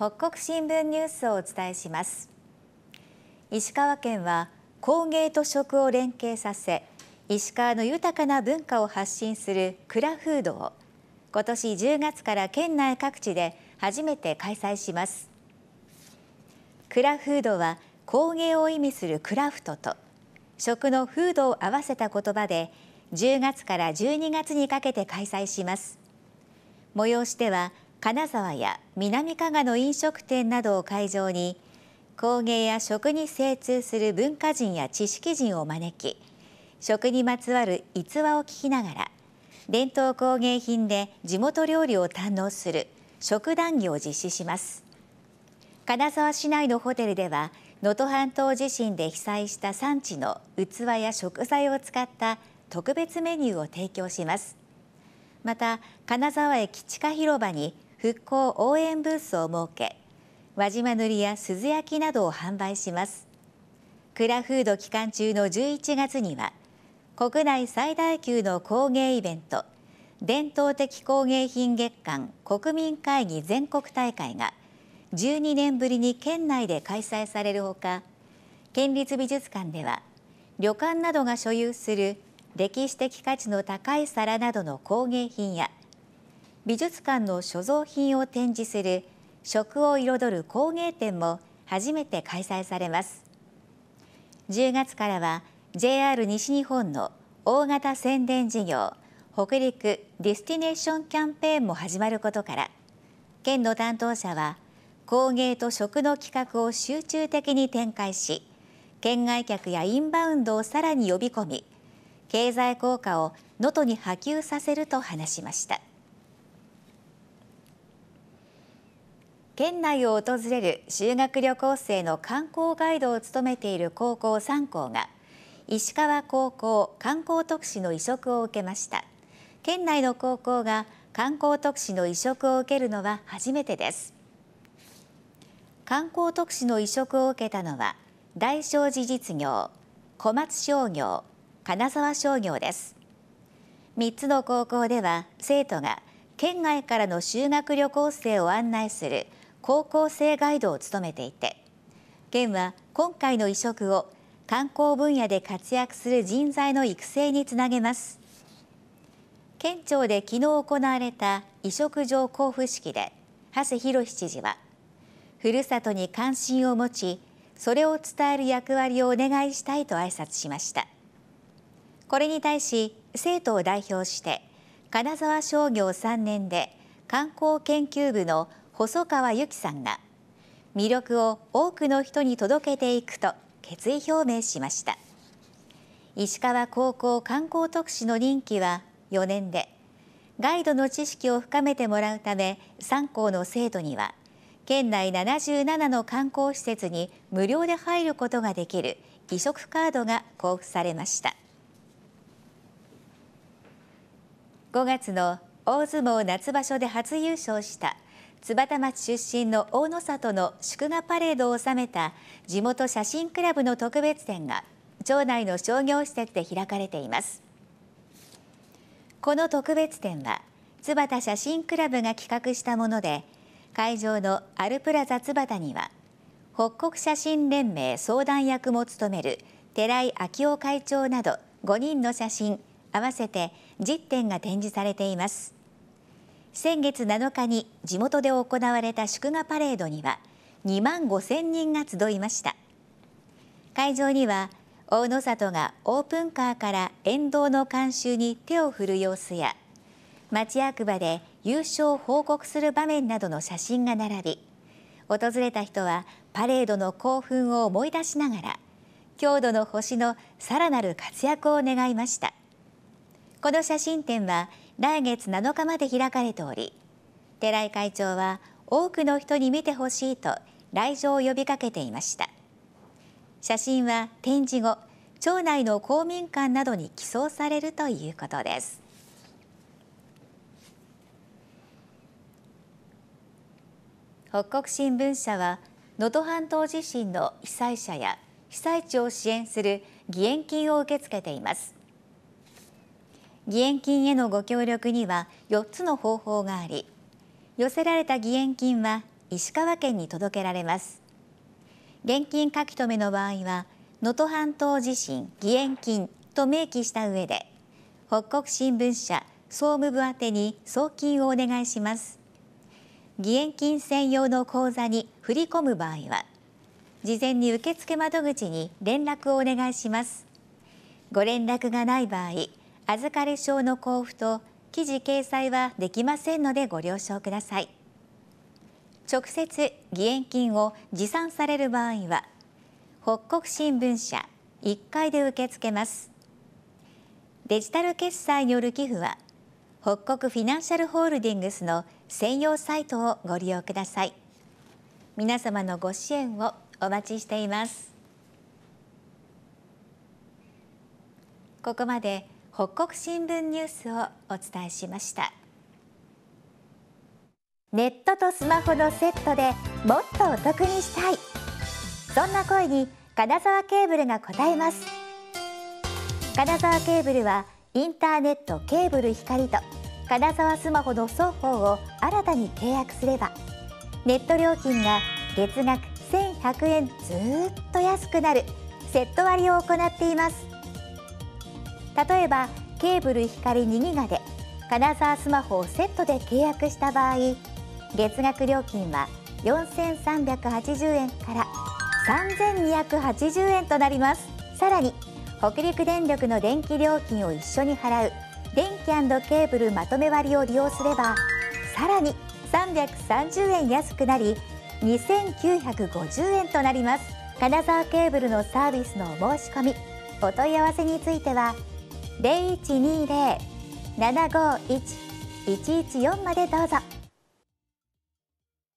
北国新聞ニュースをお伝えします石川県は工芸と食を連携させ石川の豊かな文化を発信するクラフードを今年10月から県内各地で初めて開催しますクラフードは工芸を意味するクラフトと食のフードを合わせた言葉で10月から12月にかけて開催します催しでは金沢や南加賀の飲食店などを会場に工芸や食に精通する文化人や知識人を招き食にまつわる逸話を聞きながら伝統工芸品で地元料理を堪能する食談義を実施します金沢市内のホテルでは能登半島地震で被災した産地の器や食材を使った特別メニューを提供しますまた金沢駅地下広場に復興応援ブースを設け輪島塗や鈴焼きなどを販売しますクラフード期間中の11月には国内最大級の工芸イベント伝統的工芸品月間国民会議全国大会が12年ぶりに県内で開催されるほか県立美術館では旅館などが所有する歴史的価値の高い皿などの工芸品や美術館の所蔵品を展示する食を彩る工芸展も初めて開催されます10月からは JR 西日本の大型宣伝事業北陸ディスティネーションキャンペーンも始まることから県の担当者は工芸と食の企画を集中的に展開し県外客やインバウンドをさらに呼び込み経済効果を能登に波及させると話しました。県内を訪れる修学旅行生の観光ガイドを務めている高校3校が石川高校観光特使の移植を受けました県内の高校が観光特使の移植を受けるのは初めてです観光特使の移植を受けたのは大正寺実業小松商業金沢商業です3つの高校では生徒が県外からの修学旅行生を案内する高校生ガイドを務めていて県は今回の移植を観光分野で活躍する人材の育成につなげます県庁で昨日行われた移植場交付式で長谷博知事はふるさとに関心を持ちそれを伝える役割をお願いしたいと挨拶しましたこれに対し生徒を代表して金沢商業3年で観光研究部の細川由紀さんが魅力を多くの人に届けていくと決意表明しました石川高校観光特使の任期は4年でガイドの知識を深めてもらうため3校の生徒には県内77の観光施設に無料で入ることができる移植カードが交付されました5月の大相撲夏場所で初優勝した津幡町出身の大野里の祝賀パレードを収めた地元写真クラブの特別展が町内の商業施設で開かれていますこの特別展は津幡写真クラブが企画したもので会場のアルプラザ津幡には北国写真連盟相談役も務める寺井昭夫会長など5人の写真合わせて10点が展示されています先月7日に地元で行われた祝賀パレードには2万5000人が集いました会場には大野里がオープンカーから沿道の観衆に手を振る様子や町役場で優勝を報告する場面などの写真が並び訪れた人はパレードの興奮を思い出しながら郷土の星のさらなる活躍を願いましたこの写真展は来月7日まで開かれており寺井会長は多くの人に見てほしいと来場を呼びかけていました写真は展示後町内の公民館などに寄贈されるということです北国新聞社は能登半島地震の被災者や被災地を支援する義援金を受け付けています義援金へのご協力には4つの方法があり寄せられた義援金は石川県に届けられます現金書留の場合は能登半島地震義援金と明記した上で北国新聞社総務部宛てに送金をお願いします義援金専用の口座に振り込む場合は事前に受付窓口に連絡をお願いしますご連絡がない場合預かり証の交付と記事掲載はできませんのでご了承ください直接義援金を持参される場合は北国新聞社1階で受け付けますデジタル決済による寄付は北国フィナンシャルホールディングスの専用サイトをご利用ください皆様のご支援をお待ちしていますここまで北国新聞ニュースをお伝えしましたネットとスマホのセットでもっとお得にしたいそんな声に金沢ケーブルが答えます金沢ケーブルはインターネットケーブル光と金沢スマホの双方を新たに契約すればネット料金が月額1100円ずっと安くなるセット割を行っています例えばケーブル光2ギガで金沢スマホをセットで契約した場合月額料金は4380円から3280円となりますさらに北陸電力の電気料金を一緒に払う電気ケーブルまとめ割を利用すればさらに330円安くなり2950円となります金沢ケーブルのサービスのお申し込みお問い合わせについては「0120-751-114までどうぞ。